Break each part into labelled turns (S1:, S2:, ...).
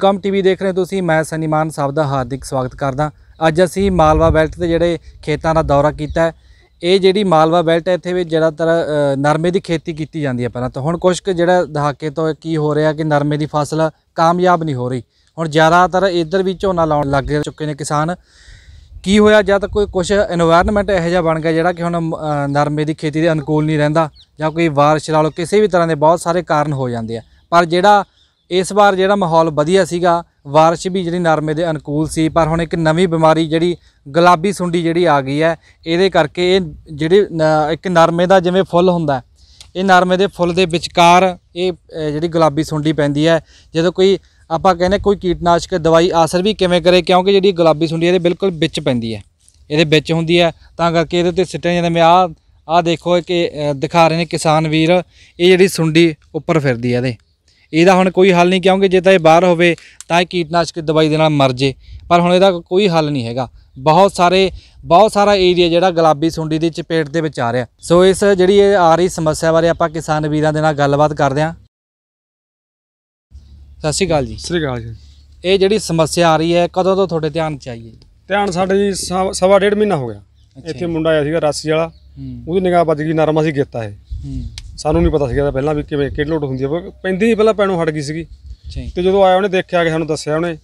S1: ਕਾਮ ਟੀਵੀ ਦੇਖ ਰਹੇ ਤੁਸੀਂ ਮੈਂ ਸਨੀਮਾਨ ਸਾਹਿਬ ਦਾ ਹਾਰਦਿਕ ਸਵਾਗਤ ਕਰਦਾ ਅੱਜ ਅਸੀਂ ਮਾਲਵਾ ਬੈਲਟ ਦੇ ਜਿਹੜੇ ਖੇਤਾਂ ਦਾ ਦੌਰਾ ਕੀਤਾ ਹੈ ਇਹ ਜਿਹੜੀ ਮਾਲਵਾ ਬੈਲਟ ਹੈ ਇੱਥੇ ਵੀ ਜ਼ਿਆਦਾਤਰ ਨਰਮੇ ਦੀ ਖੇਤੀ ਕੀਤੀ ਜਾਂਦੀ ਹੈ ਪਹਿਲਾਂ ਤਾਂ ਹੁਣ ਕੁਝ ਕੁ ਜਿਹੜਾ ਦਹਾਕੇ ਤੋਂ ਕੀ ਹੋ ਰਿਹਾ ਕਿ ਨਰਮੇ ਦੀ ਫਸਲ ਕਾਮਯਾਬ ਨਹੀਂ ਹੋ ਰਹੀ ਹੁਣ ਜ਼ਿਆਦਾਤਰ ਇੱਧਰ ਵੀ ਝੋਨਾ ਲਾਉਣ ਲੱਗ ਚੁੱਕੇ ਨੇ ਕਿਸਾਨ ਕੀ ਹੋਇਆ ਜਾਂ ਤਾਂ ਕੋਈ ਕੁਝ এনवायरमेंट ਇਹੋ ਜਿਹਾ ਬਣ ਗਿਆ ਜਿਹੜਾ ਕਿ ਹੁਣ ਨਰਮੇ ਦੀ ਖੇਤੀ ਦੇ ਅਨੁਕੂਲ ਨਹੀਂ ਰਹਿੰਦਾ ਜਾਂ ਕੋਈ ਵਾਰਸ਼ ਲਾ ਕਿਸੇ ਵੀ ਤਰ੍ਹਾਂ ਦੇ ਬਹੁਤ ਸਾਰੇ ਕਾਰਨ ਹੋ ਜਾਂਦੇ ਆ ਪਰ ਜਿਹੜਾ ਇਸ ਵਾਰ ਜਿਹੜਾ ਮਾਹੌਲ ਵਧੀਆ ਸੀਗਾ ਬਾਰਿਸ਼ ਵੀ ਜਿਹੜੀ ਨਰਮੇ ਦੇ ਅਨੁਕੂਲ ਸੀ ਪਰ ਹੁਣ ਇੱਕ ਨਵੀਂ ਬਿਮਾਰੀ ਜਿਹੜੀ ਗੁਲਾਬੀ ਸੁੰਡੀ ਜਿਹੜੀ ਆ ਗਈ ਹੈ ਇਹਦੇ ਕਰਕੇ ਇਹ ਜਿਹੜੇ ਇੱਕ ਨਰਮੇ ਦਾ ਜਿਵੇਂ ਫੁੱਲ ਹੁੰਦਾ ਇਹ ਨਰਮੇ ਦੇ ਫੁੱਲ ਦੇ ਵਿਚਕਾਰ ਇਹ ਜਿਹੜੀ ਗੁਲਾਬੀ ਸੁੰਡੀ ਪੈਂਦੀ ਹੈ ਜਦੋਂ ਕੋਈ ਆਪਾਂ ਕਹਿੰਦੇ ਕੋਈ ਕੀਟਨਾਸ਼ਕ ਦਵਾਈ ਆਸਰ ਵੀ ਕਿਵੇਂ ਕਰੇ ਕਿਉਂਕਿ ਜਿਹੜੀ ਗੁਲਾਬੀ ਸੁੰਡੀ ਇਹਦੇ ਬਿਲਕੁਲ ਵਿੱਚ ਪੈਂਦੀ ਹੈ ਇਹਦੇ ਵਿੱਚ ਹੁੰਦੀ ਹੈ ਤਾਂ ਕਰਕੇ ਇਹਦੇ ਉੱਤੇ ਸਿੱਟੇ ਜਾਂਦੇ ਮੈਂ ਆ ਆ ਦੇਖੋ ਕਿ ਦਿਖਾ ਰਹੇ ਨੇ ਕਿਸਾਨ ਵੀਰ ਇਹ ਜਿਹੜੀ ਸੁੰਡੀ ਉੱਪਰ ਫਿਰਦੀ ਹੈ ਇਹਦੇ ਇਹਦਾ ਹੁਣ ਕੋਈ ਹੱਲ ਨਹੀਂ ਕਿਉਂਕਿ ਜੇ ਤਾਂ ਇਹ ਬਾਹਰ ਹੋਵੇ ਤਾਂ ਇਹ ਕੀਟਨਾਸ਼ਕ ਦਵਾਈ ਦੇ ਨਾਲ ਮਰ ਜੇ ਪਰ ਹੁਣ ਇਹਦਾ ਕੋਈ ਹੱਲ ਨਹੀਂ ਹੈਗਾ ਬਹੁਤ ਸਾਰੇ ਬਹੁਤ ਸਾਰਾ ਏਰੀਆ ਜਿਹੜਾ ਗੁਲਾਬੀ ਸੁੰਡੀ ਦੀ ਚਪੇਟ ਦੇ ਵਿੱਚ ਆ ਰਿਹਾ ਸੋ ਇਸ ਜਿਹੜੀ ਇਹ ਆ ਰਹੀ ਸਮੱਸਿਆ ਬਾਰੇ ਆਪਾਂ ਕਿਸਾਨ ਵੀਰਾਂ ਦੇ ਨਾਲ ਗੱਲਬਾਤ ਕਰਦੇ ਹਾਂ
S2: ਸਤਿ ਸ਼੍ਰੀ ਅਕਾਲ ਜੀ ਸਤਿ ਸ਼੍ਰੀ ਅਕਾਲ ਜੀ
S1: ਇਹ ਜਿਹੜੀ ਸਮੱਸਿਆ ਆ ਰਹੀ ਹੈ ਕਦੋਂ ਤੋਂ ਤੁਹਾਡੇ ਧਿਆਨ ਚ
S2: ਆਈ ਹੈ ਧਿਆਨ ਸਾਡੇ ਜੀ ਸਵਾ- ਡੇਢ ਮਹੀਨਾ ਹੋ ਗਿਆ ਇੱਥੇ ਮੁੰਡਾ ਆਇਆ ਸੀਗਾ ਰਾਸੀ ਵਾਲਾ ਉਹਦੀ ਨਿਗਾਹ ਵੱਜ ਗਈ ਨਰਮਾ ਸੀ ਗੇਤਾ ਇਹ ਹੂੰ ਸਾਨੂੰ ਨਹੀਂ ਪਤਾ ਸੀਗਾ ਪਹਿਲਾਂ ਵੀ ਕਿਵੇਂ ਕਿਹੜੀ ਲੋਟ ਹੁੰਦੀ ਹੈ ਪੈਂਦੀ ਹੀ ਪਹਿਲਾਂ ਪੈਣੋਂ ਹਟ ਗਈ ਸੀਗੀ ਤੇ ਜਦੋਂ ਆਇਆ ਉਹਨੇ ਦੇਖਿਆ ਕਿ ਸਾਨੂੰ ਦੱਸਿਆ ਉਹਨੇ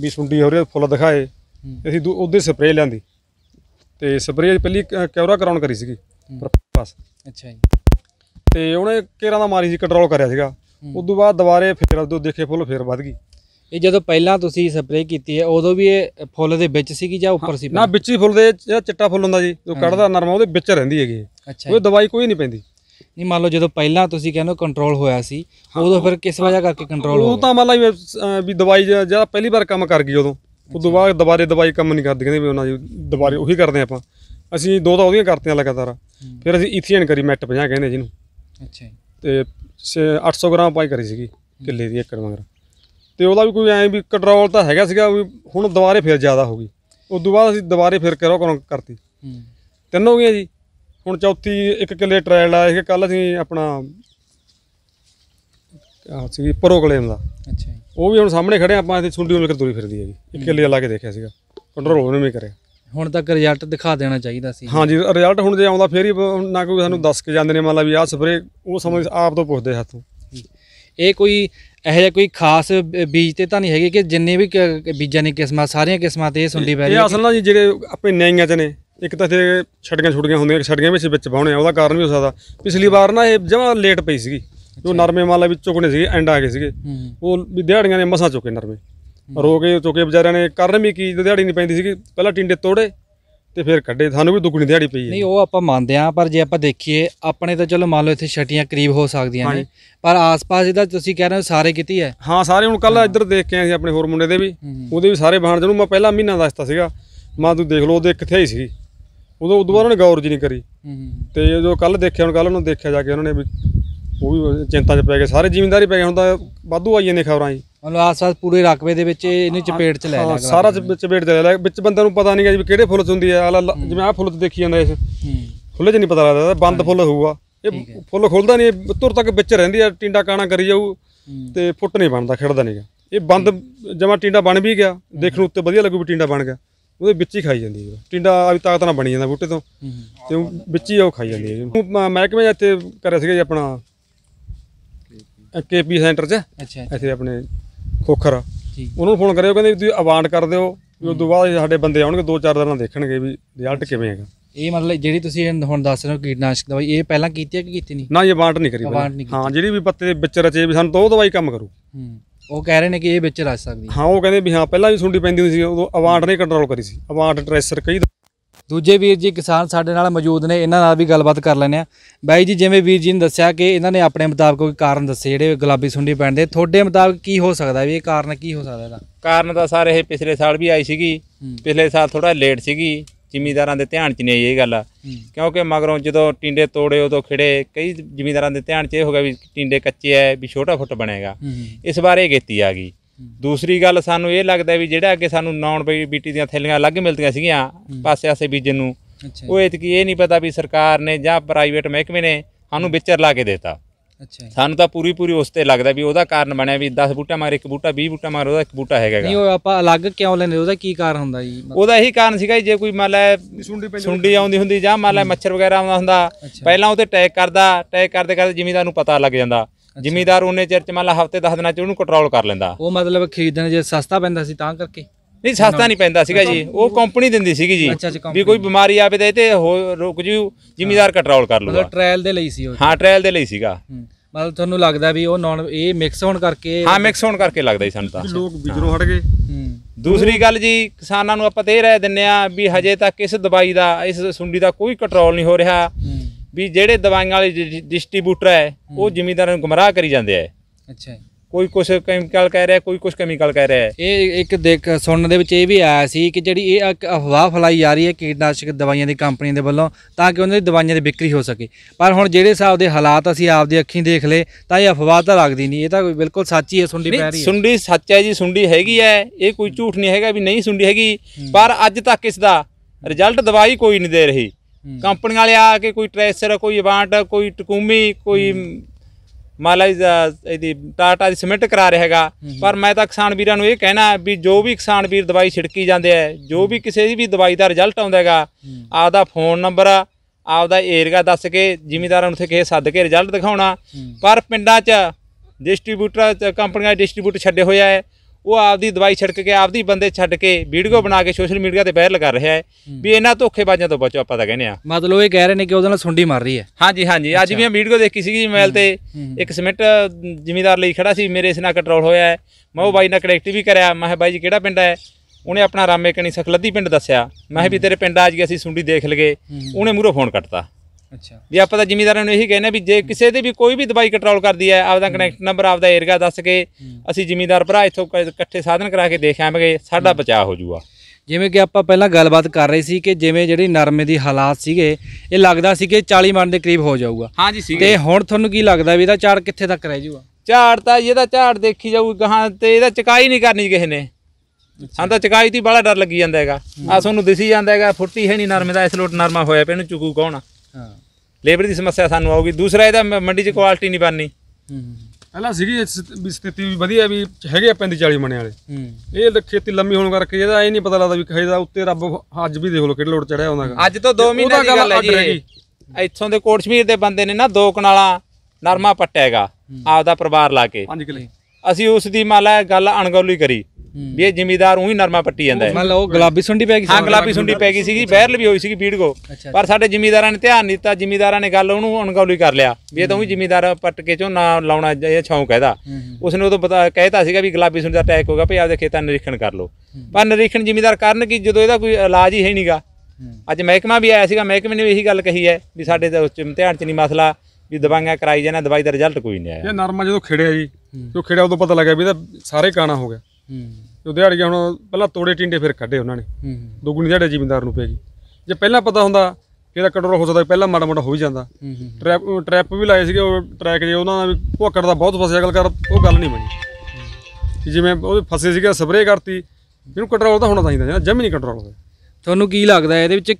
S2: ਵੀ ਸੁੰਡੀ ਹੋ ਰਹੀ ਹੈ ਫੁੱਲ ਦਿਖਾਏ ਅਸੀਂ ਉਹਦੇ ਸਪਰੇਅ ਲਿਆਂਦੀ ਤੇ ਸਪਰੇਅ ਪਹਿਲੀ ਕੈਵਰਾ ਕਰਾਉਣ ਕਰੀ ਸੀਗੀ ਬਸ ਅੱਛਾ ਜੀ ਤੇ ਉਹਨੇ ਕੇਰਾਂ ਦਾ ਮਾਰੀ ਸੀ ਕੰਟਰੋਲ ਕਰਿਆ ਸੀਗਾ ਉਸ ਤੋਂ ਬਾਅਦ ਦੁਬਾਰੇ ਫੇਰ ਉਦੋਂ ਦੇਖੇ ਫੁੱਲ ਫੇਰ ਵੱਧ ਗਈ ਇਹ ਜਦੋਂ ਪਹਿਲਾਂ ਤੁਸੀਂ ਸਪਰੇਅ ਕੀਤੀ ਹੈ ਉਦੋਂ ਵੀ ਇਹ
S1: ਫੁੱਲ ਦੇ ਵਿੱਚ ਸੀਗੀ ਜਾਂ ਉੱਪਰ ਸੀ ਨਾ
S2: ਵਿੱਚ ਹੀ ਫੁੱਲ ਦੇ ਚਿੱਟਾ ਫੁੱਲ ਹੁੰਦਾ ਜੀ ਜੋ ਕੱਢਦਾ ਨਰਮਾ ਉਹਦੇ ਵਿੱਚ ਰਹਿੰਦੀ ਹੈਗੀ
S1: ਉਹ ਦਵਾਈ ਕੋਈ ਨਹੀਂ ਪੈਂਦੀ ਨਹੀਂ ਮੰਨ ਲਓ ਜਦੋਂ ਪਹਿਲਾਂ ਤੁਸੀਂ ਕਹਿੰਦੇ ਕੰਟਰੋਲ ਹੋਇਆ ਸੀ ਉਦੋਂ ਫਿਰ ਕਿਸ ਵਜ੍ਹਾ ਕਰਕੇ ਕੰਟਰੋਲ ਹੋ ਉਹ ਤਾਂ
S2: ਮੰਨ ਲਾਈ ਵੀ, ਦਵਾਈ ਜ- ਜਿਹੜਾ ਪਹਿਲੀ ਵਾਰ ਕੰਮ ਕਰ ਗਈ ਉਦੋਂ ਉਦੋਂ ਬਾਅਦ ਦੁਬਾਰੇ ਦਵਾਈ ਕੰਮ ਨਹੀਂ ਕਰਦੀ ਕਹਿੰਦੇ ਵੀ ਉਹਨਾਂ ਦੀ ਦੁਬਾਰੇ ਉਹੀ ਕਰਦੇ ਆਪਾਂ ਅਸੀਂ ਦੋ ਤਾਂ ਉਹਦੀਆਂ ਕਰਤੀਆਂ ਲਗਾਤਾਰ ਫਿਰ ਅਸੀਂ ਇਥੀਨ ਕਰੀ ਮੈਟ 50 ਕਹਿੰਦੇ ਜਿਹਨੂੰ ਅੱਛਾ ਤੇ 800 ਗ੍ਰਾਮ ਪਾਈ ਕਰੀ ਸੀਗੀ ਕਿੱਲੇ ਦੀ ਇੱਕੜ ਮਗਰ ਤੇ ਉਹਦਾ ਵੀ ਕੋਈ ਐਂ ਵੀ ਕੰਟਰੋਲ ਤਾਂ ਹੈਗਾ ਸੀਗਾ ਵੀ ਹੁਣ ਦੁਬਾਰੇ ਫਿਰ ਜ਼ਿਆਦਾ ਹੋ ਗਈ ਉਦੋਂ ਬਾਅਦ ਅਸੀਂ ਦੁਬਾਰੇ ਫਿਰ ਕਰੋ ਕਰਤੀ ਤਿੰਨ ਹੋ ਗਈਆਂ ਜੀ ਹੁਣ ਚੌਥੀ ਇੱਕ ਕਿੱਲੇ ਟ੍ਰਾਇਲ ਆਇਆ ਇਹ ਕੱਲ ਅਸੀਂ ਆਪਣਾ ਆਹ ਸੀ ਪ੍ਰੋਕਲੇਮ ਦਾ ਅੱਛਾ ਜੀ ਉਹ ਵੀ ਹੁਣ ਸਾਹਮਣੇ ਖੜੇ ਆਪਾਂ ਇੱਥੇ ਸੁੰਡੀ ਨੂੰ ਦੂਰੀ ਫਿਰਦੀ ਹੈ ਜੀ ਇੱਕ ਕਿੱਲੇ ਲਾ ਕੇ ਦੇਖਿਆ ਸੀਗਾ ਕੰਟਰੋਲ ਉਹਨੇ ਵੀ ਕਰਿਆ
S1: ਹੁਣ ਤੱਕ ਰਿਜ਼ਲਟ ਦਿਖਾ ਦੇਣਾ ਚਾਹੀਦਾ ਸੀ ਹਾਂਜੀ
S2: ਰਿਜ਼ਲਟ ਹੁਣ ਜੇ ਆਉਂਦਾ ਫੇਰ ਹੀ ਨਾ ਕੋਈ ਸਾਨੂੰ ਦੱਸ ਕੇ ਜਾਂਦੇ ਨੇ ਮੰਨ ਲਾ ਵੀ ਆਹ ਸਪਰੇ ਉਹ ਸਮਝ ਆਪ ਤੋਂ ਪੁੱਛਦੇ ਹੱਥੋਂ
S1: ਇਹ ਕੋਈ ਇਹੋ ਜਿਹਾ ਕੋਈ ਖਾਸ ਬੀਜ ਤੇ ਤਾਂ ਨਹੀਂ ਹੈਗੇ ਕਿ ਜਿੰਨੇ ਵੀ ਬੀਜਾਂ ਦੀ ਕਿਸਮਾਂ ਸਾਰੀਆਂ ਕਿਸਮਾਂ ਤੇ ਇਹ ਸੁੰਡੀ ਪੈ ਰਹੀ ਇਹ ਅਸਲ
S2: ਨਾਲ ਜਿਹੜੇ ਆਪਣੇ ਨਿਆਈਆਂ ਚ ਨੇ ਇੱਕ ਤਾਂ ਇਹ ਛੜੀਆਂ ਛੁੜੀਆਂ ਹੁੰਦੀਆਂ ਛੜੀਆਂ ਵਿੱਚ ਵਿੱਚ ਪਾਉਣੇ ਆ ਉਹਦਾ ਕਾਰਨ ਵੀ ਹੋ ਸਕਦਾ ਪਿਛਲੀ ਵਾਰ ਨਾ ਇਹ ਜਮਾ ਲੇਟ ਪਈ ਸੀਗੀ ਜੋ ਨਰਮੇ ਮਾਲਾ ਵਿੱਚ ਚੁਗਣੇ ਸੀਗੇ ਐਂਡ ਆ ਗਏ ਸੀਗੇ ਉਹ ਵੀ ਦਿਹਾੜੀਆਂ ਨੇ ਮਸਾਂ ਚੁੱਕੇ ਨਰਮੇ ਰੋ ਕੇ ਚੁੱਕੇ ਵਿਚਾਰਿਆਂ ਨੇ ਕਰਨ ਵੀ ਕੀ ਦਿਹਾੜੀ ਨਹੀਂ ਪੈਂਦੀ ਸੀਗੀ ਪਹਿਲਾਂ ਟਿੰਡੇ ਤੋੜੇ ਤੇ ਫਿਰ ਕੱਢੇ ਸਾਨੂੰ ਵੀ ਦੁਗਣੀ ਦਿਹਾੜੀ ਪਈ ਨਹੀਂ
S1: ਉਹ ਆਪਾਂ ਮੰਨਦੇ ਆ ਪਰ ਜੇ ਆਪਾਂ ਦੇਖੀਏ ਆਪਣੇ ਤਾਂ ਚਲੋ ਮੰਨ ਲਓ ਇੱਥੇ ਛਟੀਆਂ ਕਰੀਬ ਹੋ ਸਕਦੀਆਂ ਨੇ ਪਰ ਆਸ-ਪਾਸ ਇਹਦਾ ਤੁਸੀਂ ਕਹਿ ਰਹੇ ਹੋ ਸਾਰੇ ਕੀਤੀ ਹੈ
S2: ਹਾਂ ਸਾਰੇ ਹੁਣ ਕੱਲ ਇੱਧਰ ਦੇਖ ਕੇ ਆਏ ਸੀ ਆਪਣੇ ਹੋਰ ਮੁੰਡੇ ਦੇ ਵੀ ਉਹਦੇ ਵੀ ਸਾਰੇ ਬਾਹਣ ਜਿਹਨੂੰ ਮੈਂ ਪਹਿਲਾ ਮਹੀਨਾ ਦੱਸਤਾ ਸੀਗਾ ਮਾਂ ਤੂੰ ਦੇਖ ਲਓ ਉਹਦੇ ਕਿੱਥੇ ਹੀ ਸੀ ਉਦੋਂ ਉਦੋਂ ਬਾਅਦ ਉਹਨੇ ਗੌਰ ਜੀ ਨਹੀਂ ਕਰੀ ਤੇ ਜੋ ਕੱਲ ਦੇਖਿਆ ਹੁਣ ਕੱਲ ਉਹਨੂੰ ਦੇਖਿਆ ਜਾ ਕੇ ਉਹਨਾਂ ਨੇ ਵੀ ਉਹ ਵੀ ਚਿੰਤਾ 'ਚ ਪੈ ਗਏ ਸਾਰੇ ਜ਼ਿਮੀਂਦਾਰੀ ਪੈ ਗਏ ਹੁਣ ਤਾਂ ਵਾਧੂ ਆਈਆਂ ਨੇ ਖਬਰਾਂ ਜੀ ਮਤਲਬ ਆਸ-ਪਾਸ ਪੂਰੇ ਰਕਬੇ ਦੇ ਵਿੱਚ ਇਹਨੇ ਚਪੇਟ ਚ ਲੈ ਲਿਆ ਸਾਰਾ ਚਪੇਟ ਚ ਲੈ ਲਿਆ ਵਿੱਚ ਬੰਦਿਆਂ ਨੂੰ ਪਤਾ ਨਹੀਂ ਗਿਆ ਜੀ ਕਿਹੜੇ ਫੁੱਲ 'ਚ ਹੁੰਦੀ ਆ ਜਿਵੇਂ ਆਹ ਫੁੱਲ ਤੇ ਦੇਖੀ ਜਾਂਦਾ ਇਸ ਫੁੱਲੇ 'ਚ ਨਹੀਂ ਪਤਾ ਲੱਗਦਾ ਬੰਦ ਫੁੱਲ ਹੋਊਗਾ ਇਹ ਫੁੱਲ ਖੁੱਲਦਾ ਨਹੀਂ ਤੁਰ ਤੱਕ ਵਿੱਚ ਰਹਿੰਦੀ ਆ ਟਿੰਡਾ ਕਾਣਾ ਕਰੀ ਜਾਊ ਤੇ ਫੁੱਟ ਨਹੀਂ ਬਣਦਾ ਖਿੜਦਾ ਨਹੀਂਗਾ ਇਹ ਬੰਦ ਜਮਾ ਟਿੰਡਾ ਬਣ ਵੀ ਗਿਆ ਦੇਖਣ ਉੱਤੇ ਵਧੀਆ ਲੱਗੂ ਵੀ ਟਿੰਡਾ ਬਣ ਗਿਆ ਉਹਦੇ ਵਿੱਚ ਹੀ ਖਾਈ ਜਾਂਦੀ ਹੈ ਟਿੰਡਾ ਆ ਵੀ ਤਾਕਤ ਨਾਲ ਬਣੀ ਜਾਂਦਾ ਬੂਟੇ ਤੋਂ ਤੇ ਉਹ ਵਿੱਚ ਹੀ ਉਹ ਖਾਈ ਜਾਂਦੀ ਹੈ ਮਹਿਕਮੇ ਇੱਥੇ ਕਰਿਆ ਸੀਗਾ ਜੀ ਆਪਣਾ ਕੇਪੀ ਸੈਂਟਰ 'ਚ ਅੱਛਾ ਇੱਥੇ ਆਪਣੇ ਖੋਖਰ ਉਹਨਾਂ ਨੂੰ ਫੋਨ ਕਰਿਓ ਕਹਿੰਦੇ ਤੁਸੀਂ ਅਵਾਰਡ ਕਰ ਦਿਓ ਉਸ ਤੋਂ ਬਾਅਦ ਸਾਡੇ ਬੰਦੇ ਆਉਣਗੇ ਦੋ ਚਾਰ ਦਿਨਾਂ ਦੇਖਣਗੇ ਵੀ ਰਿਜ਼ਲਟ ਕਿਵੇਂ ਹੈਗਾ
S1: ਇਹ ਮਤਲਬ ਜਿਹੜੀ ਤੁਸੀਂ ਹੁਣ ਦੱਸ ਰਹੇ ਹੋ ਕੀਟਨਾਸ਼ਕ
S2: ਦਵਾਈ ਇਹ ਪਹਿਲਾਂ ਕੀਤੀ ਹੈ ਕਿ ਕੀਤੀ ਨਹੀਂ ਨਾ ਇਹ ਵਾਂਟ ਨਹੀਂ ਕਰੀ ਹਾਂ ਜਿਹੜੀ ਵੀ ਪੱਤੇ ਦੇ ਵਿੱਚ ਰਚੇ ਵੀ ਸਾਨੂੰ ਦੋ ਦਵਾਈ ਕੰਮ ਕਰੂ ਹੂੰ ਉਹ ਕਹਿ ਰਹੇ ਨੇ ਕਿ ਇਹ ਵਿੱਚ ਰਸ ਸਕਦੀ ਹੈ ਹਾਂ ਉਹ ਕਹਿੰਦੇ ਵੀ ਹਾਂ ਪਹਿਲਾਂ ਵੀ ਸੁੰਡੀ ਪੈਂਦੀ ਹੁੰਦੀ ਸੀ ਉਦੋਂ ਅਵਾਰਡ ਨੇ ਕੰਟਰੋਲ ਕਰੀ ਸੀ ਅਵਾਰਡ ਟ੍ਰੈਸਰ ਕਈ ਦੂਜੇ ਵੀਰ ਜੀ ਕਿਸਾਨ ਸਾਡੇ ਨਾਲ ਮੌਜੂਦ ਨੇ ਇਹਨਾਂ ਨਾਲ ਵੀ ਗੱਲਬਾਤ
S1: ਕਰ ਲੈਂਦੇ ਆ ਬਾਈ ਜੀ ਜਿਵੇਂ ਵੀਰ ਜੀ ਨੇ ਦੱਸਿਆ ਕਿ ਇਹਨਾਂ ਨੇ ਆਪਣੇ ਮੁਤਾਬਕ ਕੋਈ ਕਾਰਨ ਦੱਸੇ ਜਿਹੜੇ ਗੁਲਾਬੀ ਸੁੰਡੀ ਪੈਣ ਦੇ ਤੁਹਾਡੇ ਮੁਤਾਬਕ ਕੀ ਹੋ ਸਕਦਾ ਵੀ ਇਹ ਕਾਰਨ ਕੀ ਹੋ ਸਕਦਾ ਇਹਦਾ
S3: ਕਾਰਨ ਤਾਂ ਸਾਰੇ ਇਹ ਪਿਛਲੇ ਸਾਲ ਵੀ ਆਈ ਸੀਗੀ ਪਿਛਲੇ ਸਾਲ ਥੋੜਾ ਲੇਟ ਸੀਗੀ ਜ਼ਿਮੀਂਦਾਰਾਂ ਦੇ ਧਿਆਨ 'ਚ ਨਹੀਂ ਇਹ ਗੱਲ ਕਿਉਂਕਿ ਮਗਰੋਂ ਜਦੋਂ ਟਿੰਡੇ ਤੋੜੇ ਉਦੋਂ ਖਿੜੇ ਕਈ ਜ਼ਿਮੀਂਦਾਰਾਂ ਦੇ ਧਿਆਨ 'ਚ ਇਹ ਹੋ ਗਿਆ ਵੀ ਟਿੰਡੇ ਕੱਚੇ ਐ ਵੀ ਛੋਟਾ ਫੁੱਟ ਬਣੇਗਾ ਇਸ ਬਾਰੇ ਗੇਤੀ ਆ ਗਈ ਦੂਸਰੀ ਗੱਲ ਸਾਨੂੰ ਇਹ ਲੱਗਦਾ ਵੀ ਜਿਹੜਾ ਅੱਗੇ ਸਾਨੂੰ ਨੌਨ ਬੀਟੀ ਦੀਆਂ ਥੈਲੀਆਂ ਅਲੱਗ ਮਿਲਦੀਆਂ ਸੀਗੀਆਂ ਪਾਸੇ-ਆਸੇ ਬੀਜਣ ਨੂੰ ਉਹ ਇਤਕੀ ਇਹ ਨਹੀਂ ਪਤਾ ਵੀ ਸਰਕਾਰ ਨੇ ਜਾਂ ਪ੍ਰਾਈਵੇਟ ਮਹਿਕਮੇ ਨੇ ਸਾਨੂੰ ਵਿਚਰ ਲਾ ਕੇ ਦਿੱਤਾ ਅੱਛਾ ਸਾਨੂੰ ਤਾਂ ਪੂਰੀ ਪੂਰੀ ਉਸ ਤੇ ਲੱਗਦਾ ਵੀ ਉਹਦਾ ਕਾਰਨ ਬਣਿਆ ਵੀ 10 ਬੂਟਾ ਮਾਰ ਇੱਕ ਬੂਟਾ 20 ਬੂਟਾ ਮਾਰ ਉਹਦਾ ਇੱਕ ਬੂਟਾ ਨਹੀਂ
S1: ਉਹ ਆਪਾਂ ਅਲੱਗ ਕਿਉਂ ਲੈਂਦੇ ਉਹਦਾ ਕੀ ਕਾਰਨ ਹੁੰਦਾ
S3: ਜੀ ਉਹਦਾ ਇਹੀ ਕਾਰਨ ਸੀਗਾ ਜੇ ਕੋਈ ਮੰਨ ਲੈ ਸੁੰਡੀ ਆਉਂਦੀ ਹੁੰਦੀ ਜਾਂ ਮੰਨ ਲੈ ਮੱਛਰ ਵਗੈਰਾ ਆਉਂਦਾ ਹੁੰਦਾ ਪਹਿਲਾਂ ਉਹ ਤੇ ਟੈਗ ਕਰਦਾ ਟੈਗ ਕਰਦੇ ਕਰਦੇ ਜ਼ਿਮੀਦਾਰ ਨੂੰ ਪਤਾ ਲੱਗ ਜਾਂਦਾ ਜ਼ਿਮੀਦਾਰ ਉਹਨੇ ਚਿਰ ਚ ਮੰਨ ਲੈ ਹਫਤੇ 10 ਦਿਨਾਂ ਚ ਉਹਨੂੰ ਕੰਟਰੋਲ ਕਰ ਲੈਂਦਾ
S1: ਉਹ ਮਤਲਬ ਖਰੀਦਣ ਜੇ ਸਸਤਾ ਪੈਂਦਾ ਸੀ ਤਾਂ ਕਰਕੇ
S3: ਨਹੀਂ ਸਸਤਾ ਨਹੀਂ ਪੈਂਦਾ ਸੀਗਾ ਜੀ ਉਹ ਕੰਪਨੀ ਦਿੰਦੀ ਸੀਗੀ ਜੀ ਵੀ ਕੋਈ ਬਿਮਾਰੀ ਆਵੇ ਤੇ ਇਹ ਤੇ ਰੁਕ ਜੀ ਜ਼ਿਮੀਦਾਰ ਕੰਟਰੋਲ ਕਰ ਲੂਗਾ ਮਤਲਬ
S1: ਟ੍ਰਾਇਲ ਦੇ ਲਈ ਸੀ ਉਹ ਹਾਂ
S3: ਟ੍ਰਾਇਲ ਦੇ ਲਈ ਸੀਗਾ
S1: ਮਤਲਬ ਤੁਹਾਨੂੰ ਲੱਗਦਾ ਵੀ ਉਹ ਨਾਨ ਇਹ ਮਿਕਸ ਹੋਣ ਕਰਕੇ ਹਾਂ
S3: ਮਿਕਸ ਹੋਣ ਕਰਕੇ ਲੱਗਦਾ ਜੀ ਸਾਨੂੰ ਤਾਂ
S1: ਲੋਕ ਵਿਚਰੋਂ ਹਟ ਗਏ ਦੂਸਰੀ ਗੱਲ ਜੀ ਕਿਸਾਨਾਂ
S3: ਨੂੰ ਆਪਾਂ ਤੇ ਇਹ ਰਹਿ ਦਿੰਨੇ ਆ ਵੀ ਹਜੇ ਤੱਕ ਇਸ ਦਵਾਈ ਦਾ ਇਸ ਸੁੰਡੀ ਦਾ ਕੋਈ ਕੰਟਰੋਲ ਨਹੀਂ ਹੋ ਰਿਹਾ ਵੀ ਜਿਹੜੇ ਦਵਾਈਆਂ ਵਾਲੇ ਡਿਸਟ੍ਰੀਬਿਊਟਰ ਹੈ ਉਹ ਜ਼ਿਮੀਦਾਰਾਂ ਨੂੰ ਗੁੰਮਰਾਹ ਕਰੀ ਜਾਂਦੇ ਆ ਅੱਛਾ ਕੋਈ ਕੁਝ ਕੈਮੀਕਲ ਕਹਿ ਰਿਹਾ ਕੋਈ ਕੁਝ ਕੈਮੀਕਲ ਕਹਿ ਰਿਹਾ
S1: ਇਹ ਇੱਕ ਦੇਖ ਸੁਣਨ ਦੇ ਵਿੱਚ ਇਹ ਵੀ ਆਇਆ ਸੀ ਕਿ ਜਿਹੜੀ ਇਹ ਅਫਵਾਹ ਫਲਾਈ ਜਾ ਰਹੀ ਹੈ ਕੀਟਨਾਸ਼ਕ ਦਵਾਈਆਂ ਦੀ ਕੰਪਨੀਆਂ ਦੇ ਵੱਲੋਂ ਤਾਂ ਕਿ ਉਹਨਾਂ ਦੀ ਦਵਾਈਆਂ ਦੀ ਵਿਕਰੀ ਹੋ ਸਕੇ ਪਰ ਹੁਣ ਜਿਹੜੇ ਹਿਸਾਬ ਦੇ ਹਾਲਾਤ ਅਸੀਂ ਆਪਦੀ ਅੱਖੀਂ ਦੇਖ ਲਏ ਤਾਂ ਇਹ ਅਫਵਾਹ ਤਾਂ ਲੱਗਦੀ ਨਹੀਂ ਇਹ ਤਾਂ ਕੋਈ ਬਿਲਕੁਲ ਸੱਚੀ ਹੈ ਸੁੰਡੀ ਪੈ ਰਹੀ ਹੈ ਸੁੰਡੀ ਸੱਚ ਹੈ ਜੀ ਸੁੰਡੀ ਹੈਗੀ ਹੈ ਇਹ ਕੋਈ ਝੂਠ ਨਹੀਂ ਹੈਗਾ ਵੀ ਨਹੀਂ ਸੁੰਡੀ ਹੈਗੀ
S3: ਪਰ ਅੱਜ ਤੱਕ ਇਸ ਦਾ ਰਿਜ਼ਲਟ ਦਵਾਈ ਕੋਈ ਨਹੀਂ ਦੇ ਰਹੀ ਕੰਪਨੀ ਵਾਲੇ ਆ ਕੇ ਕੋਈ ਟ੍ਰੈਸਰ ਕੋਈ ਇਵਾਂਟ ਕੋਈ ਟਕੂਮੀ ਕੋਈ ਮੰਨ ਇਹਦੀ ਟਾਟਾ ਦੀ ਸਿਮਟ ਕਰਾ ਰਿਹਾ ਹੈਗਾ ਪਰ ਮੈਂ ਤਾਂ ਕਿਸਾਨ ਵੀਰਾਂ ਨੂੰ ਇਹ ਕਹਿਣਾ ਵੀ ਜੋ ਵੀ ਕਿਸਾਨ ਵੀਰ ਦਵਾਈ ਛਿੜਕੀ ਜਾਂਦੇ ਆ ਜੋ ਵੀ ਕਿਸੇ ਦੀ ਵੀ ਦਵਾਈ ਦਾ ਰਿਜ਼ਲਟ ਆਉਂਦਾ ਹੈਗਾ ਆਪਦਾ ਫੋਨ ਨੰਬਰ ਆਪਦਾ ਏਰੀਆ ਦੱਸ ਕੇ ਜ਼ਿਮੀਦਾਰਾਂ ਨੂੰ ਉੱਥੇ ਕੇ ਸੱਦ ਕੇ ਰਿਜ਼ਲਟ ਦਿਖਾਉਣਾ ਪਰ ਪਿੰਡਾਂ 'ਚ ਡਿਸਟ੍ਰੀਬਿਊਟਰ ਕੰਪਨੀਆਂ ਡਿਸਟ੍ਰੀਬਿਊਟ ਛੱਡੇ ਹੋਇਆ ਹੈ ਉਹ ਆਪਦੀ ਦਵਾਈ ਛਿੜਕ ਕੇ ਆਪਦੀ ਬੰਦੇ ਛੱਡ ਕੇ ਵੀਡੀਓ ਬਣਾ ਕੇ ਸੋਸ਼ਲ ਮੀਡੀਆ ਤੇ ਵਾਇਰਲ ਕਰ ਰਿਹਾ ਹੈ ਵੀ ਇਹਨਾਂ ਧੋਖੇਬਾਜ਼ਾਂ ਤੋਂ ਬਚੋ ਆਪਾਂ ਤਾਂ ਕਹਿੰਦੇ ਆ
S1: ਮਤਲਬ ਇਹ ਕਹਿ ਰਹੇ ਨੇ ਕਿ ਉਹਦੇ ਨਾਲ ਸੁੰਡੀ ਮਾਰ ਰਹੀ ਹੈ
S3: ਹਾਂਜੀ ਹਾਂਜੀ ਅੱਜ ਵੀ ਮੈਂ ਵੀਡੀਓ ਦੇਖੀ ਸੀ ਮੋਬਾਈਲ ਤੇ ਇੱਕ ਸਮਿਟ ਜ਼ਿਮੀਦਾਰ ਲਈ ਖੜਾ ਸੀ ਮੇਰੇ ਇਸ ਨਾਲ ਕੰਟਰੋਲ ਹੋਇਆ ਹੈ ਮੈਂ ਉਹ ਬਾਈ ਨਾਲ ਕਨੈਕਟ ਵੀ ਕਰਿਆ ਮੈਂ ਬਾਈ ਜੀ ਕਿਹੜਾ ਪਿੰਡ ਹੈ ਉਹਨੇ ਆਪਣਾ ਰਾਮੇ ਕਣੀ ਸਖਲਦੀ ਪਿੰਡ ਦੱਸਿਆ ਮੈਂ ਵੀ ਤੇਰੇ ਪਿੰਡ ਆ ਜੀ ਅਸੀਂ ਸੁੰਡੀ ਦੇਖ ਲਗੇ ਉਹਨੇ ਮੂਹਰੋਂ ਫੋਨ ਕੱਟਤਾ ਅੱਛਾ ਵੀ ਆਪਾਂ ਤਾਂ ਜ਼ਿਮੀਦਾਰਾਂ ਨੂੰ ਇਹੀ ਕਹਿੰਨੇ ਵੀ ਜੇ ਕਿਸੇ ਦੇ ਵੀ ਕੋਈ ਵੀ ਦਵਾਈ ਕੰਟਰੋਲ ਕਰਦੀ ਹੈ ਆਪਦਾ ਕਨੈਕਟ ਨੰਬਰ ਆਪਦਾ ਏਰੀਆ ਦੱਸ ਕੇ ਅਸੀਂ ਜ਼ਿਮੀਦਾਰ ਭਰਾ ਇੱਥੋਂ ਇਕੱਠੇ ਸਾਧਨ ਕਰਾ ਕੇ ਦੇਖ ਆਵਾਂਗੇ ਸਾਡਾ ਬਚਾਅ ਹੋ ਜਾਊਗਾ
S1: ਜਿਵੇਂ ਕਿ ਆਪਾਂ ਪਹਿਲਾਂ ਗੱਲਬਾਤ ਕਰ ਰਹੇ ਸੀ ਕਿ ਜਿਵੇਂ ਜਿਹੜੀ ਨਰਮੇ ਦੀ ਹਾਲਾਤ ਸੀਗੇ ਇਹ ਲੱਗਦਾ ਸੀ ਕਿ 40 ਮਣ ਦੇ ਕਰੀਬ ਹੋ ਜਾਊਗਾ ਹਾਂਜੀ ਤੇ ਹੁਣ ਤੁਹਾਨੂੰ ਕੀ ਲੱਗਦਾ ਵੀ ਇਹਦਾ ਝਾੜ ਕਿੱਥੇ ਤੱਕ ਰਹਿ ਜਾਊਗਾ ਝਾੜ ਤਾਂ ਇਹਦਾ
S3: ਝਾੜ ਦੇਖੀ ਜਾਊ ਗਾਂ ਤੇ ਇਹਦਾ ਚਕਾਈ ਨਹੀਂ ਕਰਨੀ ਕਿਸੇ ਨੇ ਹਾਂ ਤਾਂ ਚਕਾਈ ਦੀ ਬੜਾ ਡਰ ਲੱਗੀ ਜਾਂਦਾ ਹੈਗਾ ਆ ਤੁਹਾਨੂੰ ਦਿਸੀ ਜਾਂਦਾ ਹੈਗਾ ਫੁੱਟੀ ਹੈ ਨਹੀਂ ਨਰਮੇ ਦਾ ਇਸ ਲੋਟ ਨਰਮਾ ਹੋਇਆ ਪਿਆ ਇਹਨੂੰ ਚੁਕੂ ਕੌਣ ਆ ਹਾਂ ਲੇਬਰ ਦੀ ਸਮੱਸਿਆ ਸਾਨੂੰ ਆਊਗੀ ਦੂਸਰਾ ਇਹਦਾ ਮੰਡੀ 'ਚ ਕੁਆਲਿਟੀ ਨਹੀਂ ਬਣਨੀ
S2: ਪਹਿਲਾਂ ਸੀਗੀ ਵੀ ਸਥਿਤੀ ਵੀ ਵਧੀਆ ਵੀ ਹੈਗੇ ਆ 35 40 ਮਣੇ ਵਾਲੇ ਇਹ ਖੇਤੀ ਲੰਮੀ ਹੋਣ ਕਰਕੇ ਇਹਦਾ ਇਹ ਨਹੀਂ ਪਤਾ ਲੱਗਦਾ ਵੀ ਕਿਹਦਾ ਦਾ ਉੱਤੇ ਰੱਬ ਅੱਜ ਵੀ ਦੇਖ ਲੋ ਕਿਹੜੇ ਲੋੜ ਚੜਿਆ ਦਾ ਅੱਜ ਤੋਂ 2 ਮਹੀਨੇ ਦੀ ਗੱਲ ਹੈ ਜੀ ਇੱਥੋਂ ਦੇ
S3: ਕੋਟਸ਼ਮੀਰ ਦੇ ਬੰਦੇ ਨੇ ਨਾ ਦੋ ਕਨਾਲਾਂ ਨਰਮਾ ਪੱਟੇਗਾ ਆਪਦਾ ਪਰਿਵਾਰ ਲਾ ਕੇ ਅਸੀਂ ਉਸ ਦੀ ਮਾਲਾ ਗੱਲ ਅਣਗੌਲੀ ਕਰੀ ਵੀ ਇਹ ਜ਼ਿਮੀਦਾਰ ਉਹੀ ਨਰਮਾ ਪੱਟੀ ਜਾਂਦਾ ਹੈ ਮੰਨ ਲਓ ਗੁਲਾਬੀ ਸੁੰਡੀ ਪੈ ਗਈ ਹਾਂ ਗੁਲਾਬੀ ਸੁੰਡੀ ਪੈ ਗਈ ਸੀਗੀ ਬੈਰਲ ਵੀ ਹੋਈ ਸੀਗੀ ਬੀੜ ਕੋ ਪਰ ਸਾਡੇ ਜ਼ਿਮੀਦਾਰਾਂ ਨੇ ਧਿਆਨ ਨਹੀਂ ਦਿੱਤਾ ਜ਼ਿਮੀਦਾਰਾਂ ਨੇ ਗੱਲ ਉਹਨੂੰ ਅਣਗੌਲੀ ਕਰ ਲਿਆ ਵੀ ਇਹ ਤਾਂ ਉਹੀ ਜ਼ਿਮੀਦਾਰ ਪੱਟ ਕੇ ਚੋਂ ਨਾ ਲਾਉਣਾ ਇਹ ਛਾਉ ਕਹਦਾ ਉਸਨੇ ਤੋਂ ਪਤਾ ਕਹਿਤਾ ਸੀਗਾ ਵੀ ਗੁਲਾਬੀ ਸੁੰਡੀ ਦਾ ਅਟੈਕ ਹੋਗਾ ਭਈ ਆਪਦੇ ਖੇਤਾਂ ਨਿਰੀਖਣ ਕਰ ਲਓ ਪਰ ਨਿਰੀਖਣ ਜ਼ਿਮੀਦਾਰ ਕਰਨ ਕਿ ਜਦੋਂ ਇਹਦਾ ਕੋਈ ਇਲਾਜ ਹੀ ਹੈ ਨਹੀਂਗਾ ਅੱਜ ਮਹਿਕਮਾ ਵੀ ਆਇਆ ਸੀਗਾ ਮਹਿਕਮੇ ਨੇ ਵੀ ਇਹੀ ਗੱਲ ਕਹੀ ਹੈ ਵੀ ਸਾਡੇ ਦਾ ਧਿਆਨ ਚ ਨਹੀਂ ਮਸਲਾ ਵੀ ਦਵਾਈਆਂ ਕਰਾਈ ਜਾਣਾ ਦਵਾਈ ਦਾ ਰਿਜ਼ਲਟ ਕੋਈ
S2: ਨਹੀਂ ਆਇਆ ਇਹ ਨਰਮਾ ਜਦੋਂ ਖੇੜਿਆ ਜੀ ਜੋ ਖੇੜਿਆ ਉਦੋਂ ਪਤਾ ਲੱਗਿਆ ਵੀ ਇਹਦਾ ਸਾਰੇ ਕਾਣਾ ਹੋ ਗਿਆ ਜੋ ਦਿਹਾੜੀਆਂ ਹੁਣ ਪਹਿਲਾਂ ਤੋੜੇ ਟਿੰਡੇ ਫਿਰ ਕੱਢੇ ਉਹਨਾਂ ਨੇ ਦੁੱਗਣੀ ਦਿਹਾੜੇ ਜ਼ਿਮੀਂਦਾਰ ਨੂੰ ਪੈ ਗਈ ਜੇ ਪਹਿਲਾਂ ਪਤਾ ਹੁੰਦਾ ਫਿਰ ਕੰਟਰੋਲ ਹੋ ਸਕਦਾ ਪਹਿਲਾਂ ਮਾੜਾ ਮਾੜਾ ਹੋ ਹੀ ਜਾਂਦਾ ਟ੍ਰੈਪ ਵੀ ਲਾਏ ਸੀਗੇ ਉਹ ਟਰੈਕ ਜੇ ਉਹਨਾਂ ਦਾ ਵੀ ਭੋਕੜ ਦਾ ਬਹੁਤ ਫਸਿਆ ਗੱਲ ਕਰ ਉਹ ਗੱਲ ਨਹੀਂ ਬਣੀ ਜਿਵੇਂ ਉਹ ਫਸੇ ਸੀਗੇ ਸਪਰੇਅ ਕਰਤੀ ਇਹਨੂੰ ਕੰਟਰੋਲ ਤਾਂ ਹੋਣਾ ਚਾਹੀਦਾ ਜਮ ਨਹੀਂ
S1: ਕੰਟਰੋਲ ਹੋਇਆ ਤੁਹਾਨੂੰ ਕੀ ਲੱਗਦਾ ਇਹਦੇ ਵਿੱਚ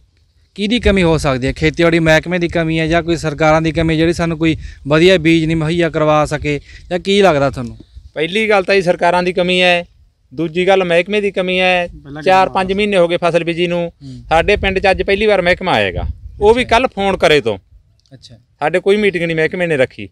S1: ਕਿਹਦੀ ਕਮੀ ਹੋ ਸਕਦੀ ਹੈ ਖੇਤੀਬਾੜੀ ਮਹਿਕਮੇ ਦੀ ਕਮੀ ਹੈ ਜਾਂ ਕੋਈ ਸਰਕਾਰਾਂ ਦੀ ਕਮੀ ਜਿਹੜੀ ਸਾਨੂੰ ਕੋਈ ਵਧੀਆ ਬੀਜ ਨਹੀਂ ਮਹੱਈਆ ਕਰਵਾ ਸਕੇ ਜਾਂ ਕੀ ਲੱਗਦਾ ਤੁਹਾਨੂੰ
S3: ਪਹਿਲੀ ਗੱਲ ਤਾਂ ਇਹ ਸਰਕਾਰਾਂ ਦੀ ਕਮੀ ਹੈ ਦੂਜੀ ਗੱਲ ਮਹਿਕਮੇ ਦੀ ਕਮੀ ਹੈ 4-5 ਮਹੀਨੇ ਹੋ ਗਏ ਫਸਲ ਬੀਜੀ ਨੂੰ ਸਾਡੇ ਪਿੰਡ 'ਚ ਅੱਜ ਪਹਿਲੀ ਵਾਰ ਮਹਿਕਮਾ ਆਏਗਾ ਉਹ ਵੀ ਕੱਲ ਫੋਨ ਕਰੇ ਤੋਂ
S1: ਅੱਛਾ ਸਾਡੇ ਕੋਈ ਮੀਟਿੰਗ ਨਹੀਂ ਮਹਿਕਮੇ ਨੇ ਰੱਖੀ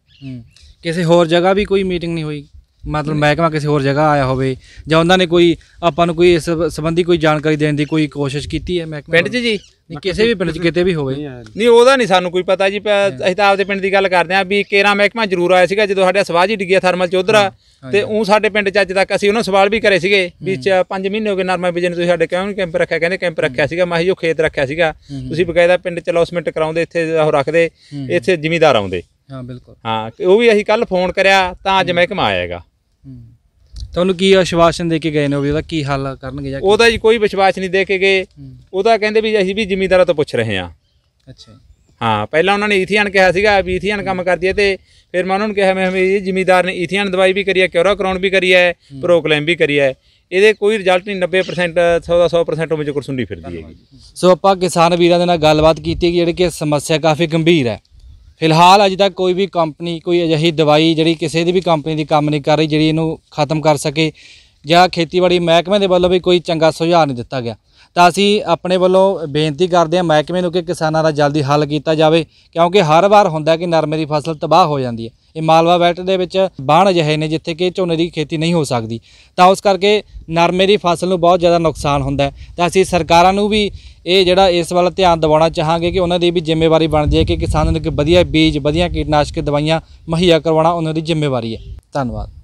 S1: ਕਿਸੇ ਹੋਰ ਜਗ੍ਹਾ ਵੀ ਕੋਈ ਮੀਟਿੰਗ ਨਹੀਂ ਹੋਈ ਮਤਲਬ ਮਹਿਕਮਾ ਕਿਸੇ ਹੋਰ ਜਗ੍ਹਾ ਆਇਆ ਹੋਵੇ ਜਾਂ ਉਹਨਾਂ ਨੇ ਕੋਈ ਆਪਾਂ ਨੂੰ ਕੋਈ ਇਸ ਸੰਬੰਧੀ ਕੋਈ ਜਾਣਕਾਰੀ ਦੇਣ ਦੀ ਕੋਈ ਕੋਸ਼ਿਸ਼ ਕੀਤੀ ਹੈ ਮਹਿਕਮਾ ਪਿੰਡ 'ਚ ਜੀ ਨਹੀਂ, ਕਿਸੇ ਵੀ ਪਿੰਡ 'ਚ ਕਿਤੇ ਵੀ ਹੋਵੇ ਨਹੀਂ ਉਹਦਾ ਨਹੀਂ ਸਾਨੂੰ ਕੋਈ ਪਤਾ ਜੀ
S3: ਅਸੀਂ ਤਾਂ ਆਪਦੇ ਪਿੰਡ ਦੀ ਗੱਲ ਕਰਦੇ ਆਂ ਵੀ ਕੇਰਾ ਮਹਿਕਮਾ ਜ਼ਰੂਰ ਆਇਆ ਸੀਗਾ ਜਦੋਂ ਸਾਡੇ ਸਵਾਜੀ ਡਿੱਗਿਆ ਥਰਮਲ ਚੋਧਰਾ ਤੇ ਉਹ ਸਾਡੇ ਪਿੰਡ ਚ ਅੱਜ ਤੱਕ ਅਸੀਂ ਉਹਨਾਂ ਸਵਾਲ ਵੀ ਕਰੇ ਸੀਗੇ ਵੀ 5 ਮਹੀਨੇ ਹੋ ਗਏ ਨਰਮਾ ਬਿਜਨ ਤੁਸੀਂ ਸਾਡੇ ਕਿਉਂ ਨਹੀਂ ਕੈਂਪ ਰੱਖਿਆ ਕਹਿੰਦੇ ਕੈਂਪ ਰੱਖਿਆ ਸੀਗਾ ਮੈਂ ਜੋ ਖੇਤ ਰੱਖਿਆ ਸੀਗਾ ਤੁਸੀਂ ਬਕਾਇਦਾ ਪਿੰਡ ਚ ਅਲੌਸਮੈਂਟ ਕਰਾਉਂਦੇ ਇੱਥੇ ਉਹ ਰੱਖਦੇ
S1: ਇੱਥੇ ਜ਼ਿਮੀਦਾਰ ਆਉਂਦੇ ਹਾਂ ਬਿਲਕੁਲ
S3: ਹਾਂ ਉਹ ਵੀ ਅਸੀਂ ਕੱਲ ਫੋਨ ਕਰਿਆ ਤਾਂ ਅੱਜ ਮਹਿਕਮਾ ਆਏਗਾ
S1: ਤੁਹਾਨੂੰ ਕੀ ਆਸ਼ਵਾਸਨ ਦੇ ਕੇ ਗਏ ਨੇ ਵੀ ਉਹਦਾ ਕੀ ਹੱਲ ਕਰਨਗੇ ਜਾਂ ਉਹਦਾ
S3: ਜੀ ਕੋਈ ਵਿਸ਼ਵਾਸ ਨਹੀਂ ਦੇ ਕੇ ਗਏ ਉਹਦਾ ਕਹਿੰਦੇ ਵੀ ਅਸੀਂ ਵੀ ਜ਼ਿਮੀਂਦਾਰਾਂ ਤੋਂ ਪੁੱਛ ਰਹੇ ਹਾਂ ਅੱਛਾ ਹਾਂ ਪਹਿਲਾਂ ਉਹਨਾਂ ਨੇ ਇਥੀਅਨ ਕਿਹਾ ਸੀਗਾ ਵੀ ਇਥੀਅਨ ਕੰਮ ਕਰਦੀ ਹੈ ਤੇ ਫਿਰ ਮੈਂ ਉਹਨਾਂ ਨੂੰ ਕਿਹਾ ਮੈਂ ਇਹ ਜ਼ਿਮੀਂਦਾਰ ਨੇ ਇਥੀਅਨ ਦਵਾਈ ਵੀ ਕਰੀ ਹੈ ਕਿਉਰਾ ਕਰਾਉਣ ਵੀ ਕਰੀ ਹੈ ਪ੍ਰੋਕਲੇਮ ਵੀ ਕਰੀ ਹੈ ਇਹਦੇ ਕੋਈ ਰਿਜ਼ਲਟ ਨਹੀਂ 90% 100 ਦਾ 100% ਉਮਜ
S1: ਕੁਰਸੁੰਡੀ ਫਿਰਦੀ ਹੈਗੀ ਸੋ ਆਪਾਂ ਕਿਸਾਨ ਵੀਰਾਂ ਦੇ ਨਾਲ ਗੱਲਬਾਤ ਕੀਤੀ ਕਿ ਜਿਹੜੇ ਕਿ ਸਮੱਸਿਆ ਕਾਫੀ ਗੰਭੀਰ ਹੈ ਫਿਲਹਾਲ ਅਜੇ ਤੱਕ ਕੋਈ ਵੀ ਕੰਪਨੀ ਕੋਈ ਅਜਿਹੀ ਦਵਾਈ ਜਿਹੜੀ ਕਿਸੇ ਦੀ ਵੀ ਕੰਪਨੀ ਦੀ ਕੰਮ ਨਹੀਂ ਕਰ ਰਹੀ ਜਿਹੜੀ ਇਹਨੂੰ ਖਤਮ ਕਰ ਸਕੇ ਜਾਂ ਖੇਤੀਬਾੜੀ ਮਹਿਕਮੇ ਦੇ ਵੱਲੋਂ ਵੀ ਕੋਈ ਚੰਗਾ ਸੁਝਾਅ ਨਹੀਂ ਦਿੱਤਾ ਗਿਆ ਤਾਂ ਅਸੀਂ ਆਪਣੇ ਵੱਲੋਂ ਬੇਨਤੀ ਕਰਦੇ ਹਾਂ ਮਹਿਕਮੇ ਨੂੰ ਕਿ ਕਿਸਾਨਾਂ ਦਾ ਜਲਦੀ ਹੱਲ ਕੀਤਾ ਜਾਵੇ ਕਿਉਂਕਿ ਹਰ ਵਾਰ ਹੁੰਦਾ ਕਿ ਨਰਮੇ ਦੀ ਫਸਲ ਤਬਾਹ ਹੋ ਜਾਂਦੀ ਹੈ ਇਹ ਮਾਲਵਾ ਬੈਲਟ ਦੇ ਵਿੱਚ ਬਾਣ ਜਿਹੇ ਨੇ ਜਿੱਥੇ ਕਿ ਝੋਨੇ ਦੀ ਖੇਤੀ ਨਹੀਂ ਹੋ ਸਕਦੀ ਤਾਂ ਉਸ ਕਰਕੇ ਨਰਮੇ ਦੀ ਫਸਲ ਨੂੰ ਬਹੁਤ ਜ਼ਿਆਦਾ ਨੁਕਸਾਨ ਹੁੰਦਾ ਤਾਂ ਅਸੀਂ ਸਰਕਾਰਾਂ ਨੂੰ ਵੀ ਇਹ ਜਿਹੜਾ ਇਸ ਵੱਲ ਧਿਆਨ ਦਿਵਾਉਣਾ ਚਾਹਾਂਗੇ ਕਿ ਉਹਨਾਂ ਦੀ ਵੀ ਜ਼ਿੰਮੇਵਾਰੀ ਬਣ ਜਾਏ ਕਿ ਕਿਸਾਨਾਂ ਨੂੰ ਕਿ ਵਧੀਆ ਬੀਜ ਵਧੀਆ ਕੀਟਨਾਸ਼ਕ ਦਵਾਈਆਂ ਮੁਹੱਈਆ ਕਰਵਾਉਣਾ ਉਹਨਾਂ ਦੀ ਜ਼ਿੰਮੇਵਾਰੀ ਹੈ ਧੰਨਵਾਦ